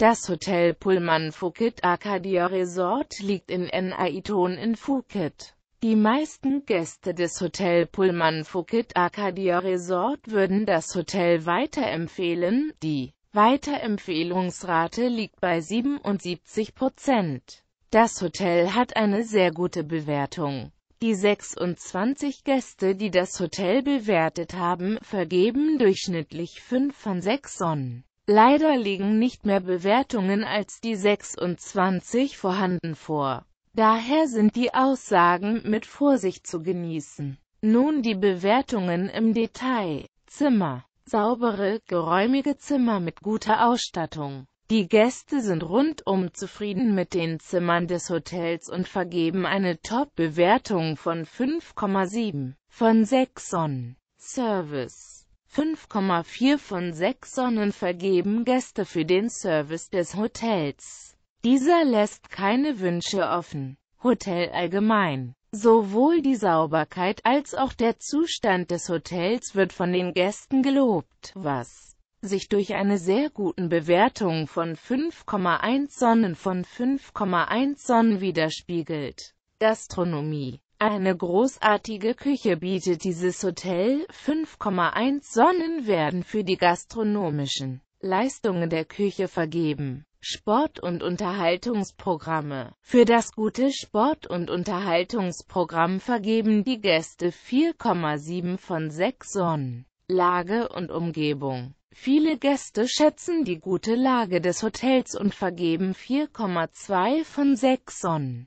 Das Hotel Pullman Phuket Arcadia Resort liegt in Naiton in Phuket. Die meisten Gäste des Hotel Pullman Phuket Arcadia Resort würden das Hotel weiterempfehlen, die Weiterempfehlungsrate liegt bei 77 Prozent. Das Hotel hat eine sehr gute Bewertung. Die 26 Gäste, die das Hotel bewertet haben, vergeben durchschnittlich 5 von 6 Sonnen. Leider liegen nicht mehr Bewertungen als die 26 vorhanden vor. Daher sind die Aussagen mit Vorsicht zu genießen. Nun die Bewertungen im Detail. Zimmer. Saubere, geräumige Zimmer mit guter Ausstattung. Die Gäste sind rundum zufrieden mit den Zimmern des Hotels und vergeben eine Top-Bewertung von 5,7 von 6 on Service. 5,4 von 6 Sonnen vergeben Gäste für den Service des Hotels. Dieser lässt keine Wünsche offen. Hotel allgemein. Sowohl die Sauberkeit als auch der Zustand des Hotels wird von den Gästen gelobt, was sich durch eine sehr guten Bewertung von 5,1 Sonnen von 5,1 Sonnen widerspiegelt. Gastronomie eine großartige Küche bietet dieses Hotel, 5,1 Sonnen werden für die gastronomischen Leistungen der Küche vergeben. Sport- und Unterhaltungsprogramme Für das gute Sport- und Unterhaltungsprogramm vergeben die Gäste 4,7 von 6 Sonnen. Lage und Umgebung Viele Gäste schätzen die gute Lage des Hotels und vergeben 4,2 von 6 Sonnen.